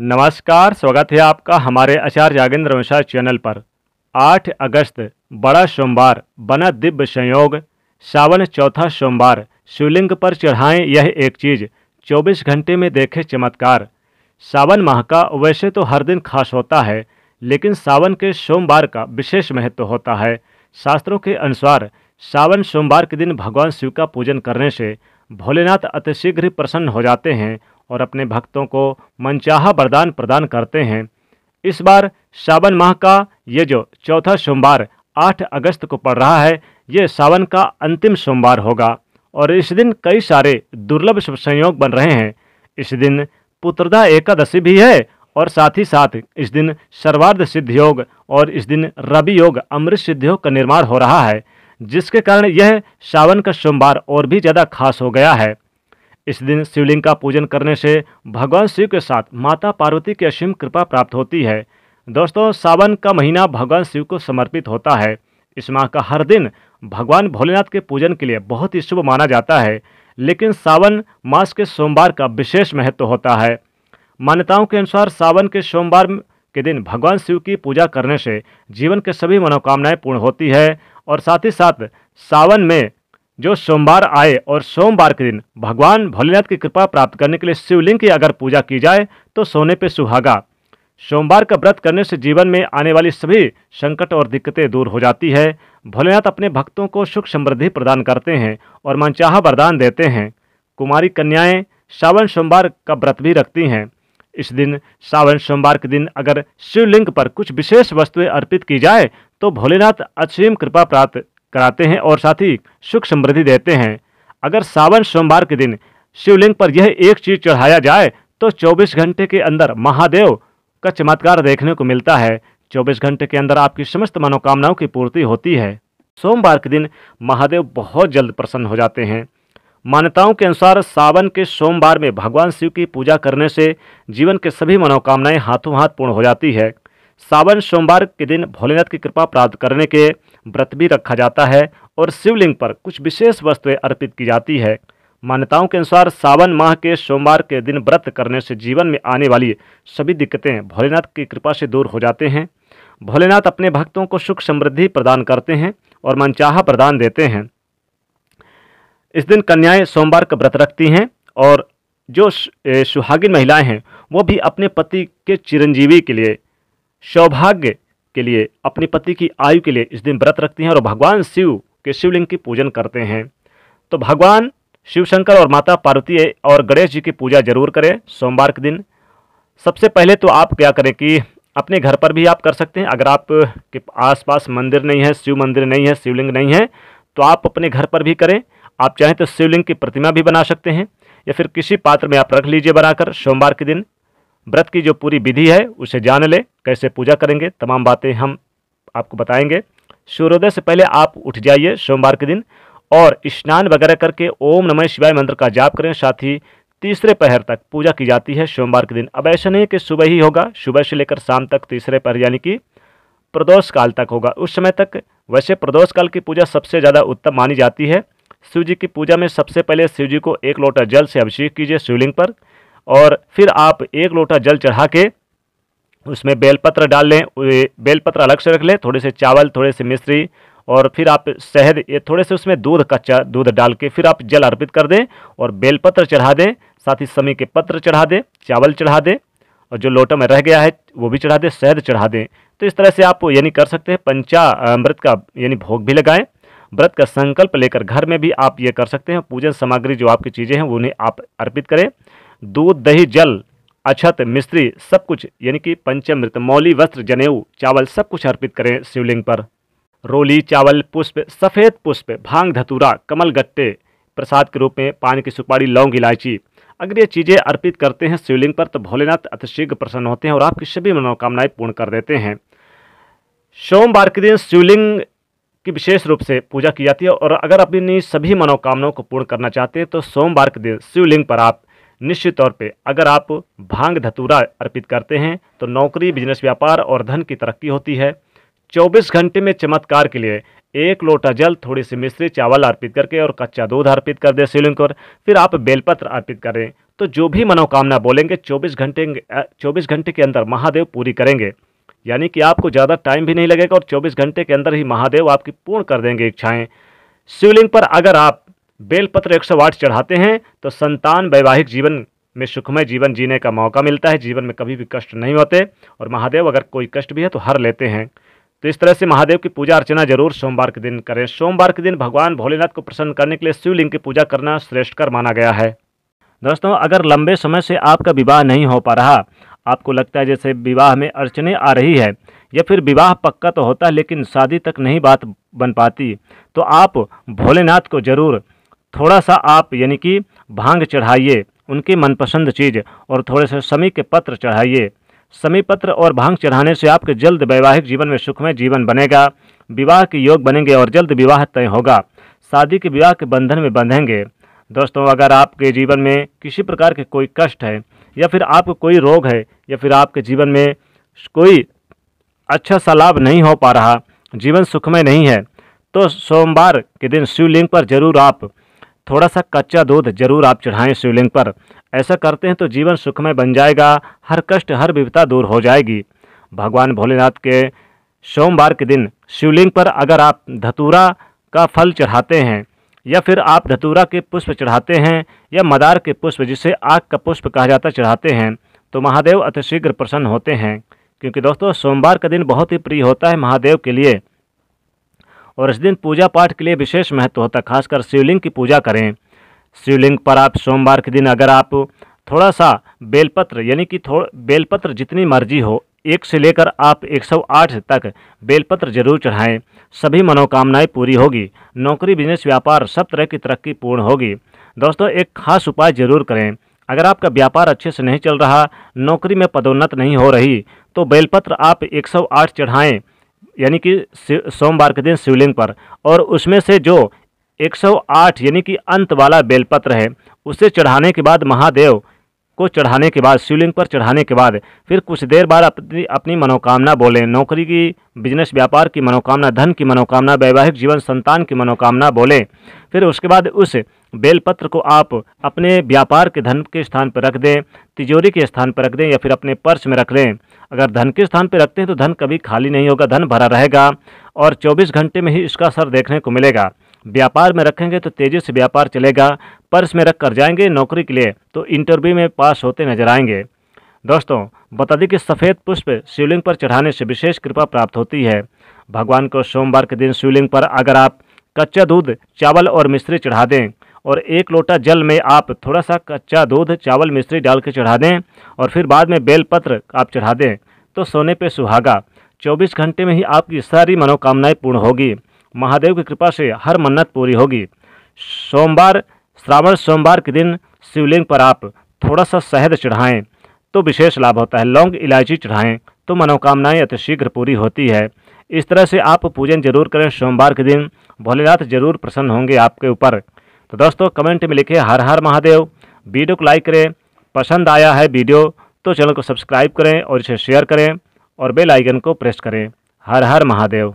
नमस्कार स्वागत है आपका हमारे आचार्य जागेंद्र वंशा चैनल पर 8 अगस्त बड़ा सोमवार बना दिव्य संयोग सावन चौथा सोमवार शिवलिंग पर चढ़ाएं यह एक चीज़ 24 घंटे में देखें चमत्कार सावन माह का वैसे तो हर दिन खास होता है लेकिन सावन के सोमवार का विशेष महत्व होता है शास्त्रों के अनुसार सावन सोमवार के दिन भगवान शिव का पूजन करने से भोलेनाथ अतिशीघ्र प्रसन्न हो जाते हैं और अपने भक्तों को मनचाहा वरदान प्रदान करते हैं इस बार सावन माह का ये जो चौथा सोमवार 8 अगस्त को पड़ रहा है ये सावन का अंतिम सोमवार होगा और इस दिन कई सारे दुर्लभ शुभ संयोग बन रहे हैं इस दिन पुत्रदा एकादशी भी है और साथ ही साथ इस दिन सर्वार्ध सिद्ध योग और इस दिन रवि योग अमृत सिद्ध योग का निर्माण हो रहा है जिसके कारण यह सावन का सोमवार और भी ज़्यादा खास हो गया है इस दिन शिवलिंग का पूजन करने से भगवान शिव के साथ माता पार्वती की असीम कृपा प्राप्त होती है दोस्तों सावन का महीना भगवान शिव को समर्पित होता है इस माह का हर दिन भगवान भोलेनाथ के पूजन के लिए बहुत ही शुभ माना जाता है लेकिन सावन मास के सोमवार का विशेष महत्व होता है मान्यताओं के अनुसार सावन के सोमवार के दिन भगवान शिव की पूजा करने से जीवन के सभी मनोकामनाएं पूर्ण होती है और साथ ही साथ सावन में जो सोमवार आए और सोमवार के दिन भगवान भोलेनाथ की कृपा प्राप्त करने के लिए शिवलिंग की अगर पूजा की जाए तो सोने पे सुहागा सोमवार का व्रत करने से जीवन में आने वाली सभी संकट और दिक्कतें दूर हो जाती है भोलेनाथ अपने भक्तों को सुख समृद्धि प्रदान करते हैं और मनचाहा वरदान देते हैं कुमारी कन्याएं सावन सोमवार का व्रत भी रखती हैं इस दिन सावन सोमवार के दिन अगर शिवलिंग पर कुछ विशेष वस्तुएं अर्पित की जाए तो भोलेनाथ असीम कृपा प्राप्त कराते हैं और साथ ही सुख समृद्धि देते हैं अगर सावन सोमवार के दिन शिवलिंग पर यह एक चीज चढ़ाया जाए तो 24 घंटे के अंदर महादेव का चमत्कार देखने को मिलता है 24 घंटे के अंदर आपकी समस्त मनोकामनाओं की पूर्ति होती है सोमवार के दिन महादेव बहुत जल्द प्रसन्न हो जाते हैं मान्यताओं के अनुसार सावन के सोमवार में भगवान शिव की पूजा करने से जीवन के सभी मनोकामनाएं हाथों हाथ पूर्ण हो जाती है सावन सोमवार के दिन भोलेनाथ की कृपा प्राप्त करने के व्रत भी रखा जाता है और शिवलिंग पर कुछ विशेष वस्तुएं अर्पित की जाती है मान्यताओं के अनुसार सावन माह के सोमवार के दिन व्रत करने से जीवन में आने वाली सभी दिक्कतें भोलेनाथ की कृपा से दूर हो जाते हैं भोलेनाथ अपने भक्तों को सुख समृद्धि प्रदान करते हैं और मनचाह प्रदान देते हैं इस दिन कन्याएं सोमवार का व्रत रखती हैं और जो सुहागिन महिलाएं हैं वो भी अपने पति के चिरंजीवी के लिए सौभाग्य के लिए अपनी पति की आयु के लिए इस दिन व्रत रखती हैं और भगवान शिव के शिवलिंग की पूजन करते हैं तो भगवान शिव शंकर और माता पार्वती और गणेश जी की पूजा जरूर करें सोमवार के दिन सबसे पहले तो आप क्या करें कि अपने घर पर भी आप कर सकते हैं अगर आप के आसपास मंदिर नहीं है शिव मंदिर नहीं है शिवलिंग नहीं है तो आप अपने घर पर भी करें आप चाहें तो शिवलिंग की प्रतिमा भी बना सकते हैं या फिर किसी पात्र में आप रख लीजिए बनाकर सोमवार के दिन व्रत की जो पूरी विधि है उसे जान लें कैसे पूजा करेंगे तमाम बातें हम आपको बताएंगे सूर्योदय से पहले आप उठ जाइए सोमवार के दिन और स्नान वगैरह करके ओम नमः शिवाय मंत्र का जाप करें साथ ही तीसरे पहर तक पूजा की जाती है सोमवार के दिन अब ऐसा नहीं कि सुबह ही होगा सुबह से लेकर शाम तक तीसरे पहर यानी कि प्रदोष काल तक होगा उस समय तक वैसे प्रदोष काल की पूजा सबसे ज़्यादा उत्तम मानी जाती है शिव जी की पूजा में सबसे पहले शिव जी को एक लोटा जल से अभिषेक कीजिए शिवलिंग पर और फिर आप एक लोटा जल चढ़ा के उसमें बेलपत्र डाल लें बेलपत्र अलग से रख लें थोड़े से चावल थोड़े से मिश्री और फिर आप शहद ये थोड़े से उसमें दूध कच्चा दूध डाल के फिर आप जल अर्पित कर दें और बेलपत्र चढ़ा दें साथ ही समी के पत्र चढ़ा दें चावल चढ़ा दें और जो लोटा में रह गया है वो भी चढ़ा दें शहद चढ़ा दें तो इस तरह से आप यानी कर सकते हैं पंचा अमृत का यानी भोग भी लगाएं व्रत का संकल्प लेकर घर में भी आप ये कर सकते हैं पूजन सामग्री जो आपकी चीज़ें हैं उन्हें आप अर्पित करें दूध दही जल अछत मिस्त्री सब कुछ यानी कि पंचमृत मौली वस्त्र जनेऊ चावल सब कुछ अर्पित करें शिवलिंग पर रोली चावल पुष्प सफ़ेद पुष्प भांग धतूरा कमल गट्टे प्रसाद के रूप में पान की सुपारी लौंग इलायची अगर ये चीज़ें अर्पित करते हैं शिवलिंग पर तो भोलेनाथ अतिशीघ्र प्रसन्न होते हैं और आपकी सभी मनोकामनाएं पूर्ण कर देते हैं सोमवार के दिन शिवलिंग की विशेष रूप से पूजा की जाती है और अगर अपनी सभी मनोकामनाओं को पूर्ण करना चाहते हैं तो सोमवार के दिन शिवलिंग पर आप निश्चित तौर पे अगर आप भांग धतूरा अर्पित करते हैं तो नौकरी बिजनेस व्यापार और धन की तरक्की होती है 24 घंटे में चमत्कार के लिए एक लोटा जल थोड़ी सी मिश्री चावल अर्पित करके और कच्चा दूध अर्पित कर दें शिवलिंग पर फिर आप बेलपत्र अर्पित करें तो जो भी मनोकामना बोलेंगे 24 घंटे 24 घंटे के अंदर महादेव पूरी करेंगे यानी कि आपको ज़्यादा टाइम भी नहीं लगेगा और 24 घंटे के अंदर ही महादेव आपकी पूर्ण कर देंगे इच्छाएं शिवलिंग पर अगर आप बेलपत्र एक सौ वाट चढ़ाते हैं तो संतान वैवाहिक जीवन में सुखमय जीवन जीने का मौका मिलता है जीवन में कभी भी कष्ट नहीं होते और महादेव अगर कोई कष्ट भी है तो हर लेते हैं तो इस तरह से महादेव की पूजा अर्चना जरूर सोमवार के दिन करें सोमवार के दिन भगवान भोलेनाथ को प्रसन्न करने के लिए शिवलिंग की पूजा करना श्रेष्ठकर माना गया है दोस्तों अगर लंबे समय से आपका विवाह नहीं हो पा रहा आपको लगता है जैसे विवाह में अड़चने आ रही है या फिर विवाह पक्का तो होता है लेकिन शादी तक नहीं बात बन पाती तो आप भोलेनाथ को जरूर थोड़ा सा आप यानी कि भांग चढ़ाइए उनकी मनपसंद चीज़ और थोड़े से समी के पत्र चढ़ाइए समी पत्र और भांग चढ़ाने से आपके जल्द वैवाहिक जीवन में सुखमय जीवन बनेगा विवाह के योग बनेंगे और जल्द विवाह तय होगा शादी के विवाह के बंधन में बंधेंगे दोस्तों अगर आपके जीवन में किसी प्रकार के कोई कष्ट है या फिर आपको कोई रोग है या फिर आपके जीवन में कोई अच्छा सा लाभ नहीं हो पा रहा जीवन सुखमय नहीं है तो सोमवार के दिन शिवलिंग पर जरूर आप थोड़ा सा कच्चा दूध जरूर आप चढ़ाएं शिवलिंग पर ऐसा करते हैं तो जीवन सुखमय बन जाएगा हर कष्ट हर विविधता दूर हो जाएगी भगवान भोलेनाथ के सोमवार के दिन शिवलिंग पर अगर आप धतूरा का फल चढ़ाते हैं या फिर आप धतूरा के पुष्प चढ़ाते हैं या मदार के पुष्प जिसे आग का पुष्प कहा जाता चढ़ाते हैं तो महादेव अतिशीघ्र प्रसन्न होते हैं क्योंकि दोस्तों सोमवार का दिन बहुत ही प्रिय होता है महादेव के लिए और इस दिन पूजा पाठ के लिए विशेष महत्व होता है खासकर शिवलिंग की पूजा करें शिवलिंग पर आप सोमवार के दिन अगर आप थोड़ा सा बेलपत्र यानी कि थोड़ा बेलपत्र जितनी मर्जी हो एक से लेकर आप 108 तक बेलपत्र जरूर चढ़ाएं सभी मनोकामनाएं पूरी होगी नौकरी बिजनेस व्यापार सब तरह की तरक्की पूर्ण होगी दोस्तों एक खास उपाय जरूर करें अगर आपका व्यापार अच्छे से नहीं चल रहा नौकरी में पदोन्नत नहीं हो रही तो बेलपत्र आप 108 चढ़ाएं यानी कि सोमवार के दिन शिवलिंग पर और उसमें से जो 108 यानी कि अंत वाला बेलपत्र है उसे चढ़ाने के बाद महादेव को चढ़ाने के बाद शिवलिंग पर चढ़ाने के बाद फिर कुछ देर बाद अपनी अपनी मनोकामना बोलें नौकरी की बिजनेस व्यापार की मनोकामना धन की मनोकामना वैवाहिक जीवन संतान की मनोकामना बोलें फिर उसके बाद उस बेलपत्र को आप अपने व्यापार के धन के स्थान पर रख दें तिजोरी के स्थान पर रख दें या फिर अपने पर्स में रख लें अगर धन के स्थान पर रखते हैं तो धन कभी खाली नहीं होगा धन भरा रहेगा और 24 घंटे में ही इसका असर देखने को मिलेगा व्यापार में रखेंगे तो तेज़ी से व्यापार चलेगा पर्स में रख कर जाएंगे नौकरी के लिए तो इंटरव्यू में पास होते नजर आएंगे दोस्तों बता दें कि सफ़ेद पुष्प शिवलिंग पर चढ़ाने से विशेष कृपा प्राप्त होती है भगवान को सोमवार के दिन शिवलिंग पर अगर आप कच्चा दूध चावल और मिश्री चढ़ा दें और एक लोटा जल में आप थोड़ा सा कच्चा दूध चावल मिश्री डाल के चढ़ा दें और फिर बाद में बेलपत्र आप चढ़ा दें तो सोने पे सुहागा 24 घंटे में ही आपकी सारी मनोकामनाएं पूर्ण होगी महादेव की कृपा से हर मन्नत पूरी होगी सोमवार श्रावण सोमवार के दिन शिवलिंग पर आप थोड़ा सा शहद चढ़ाएं तो विशेष लाभ होता है लौंग इलायची चढ़ाएं तो मनोकामनाएं अतिशीघ्र पूरी होती है इस तरह से आप पूजन जरूर करें सोमवार के दिन भोलेनाथ जरूर प्रसन्न होंगे आपके ऊपर तो दोस्तों कमेंट में लिखें हर हर महादेव वीडियो को लाइक करें पसंद आया है वीडियो तो चैनल को सब्सक्राइब करें और इसे शेयर करें और बेल आइकन को प्रेस करें हर हर महादेव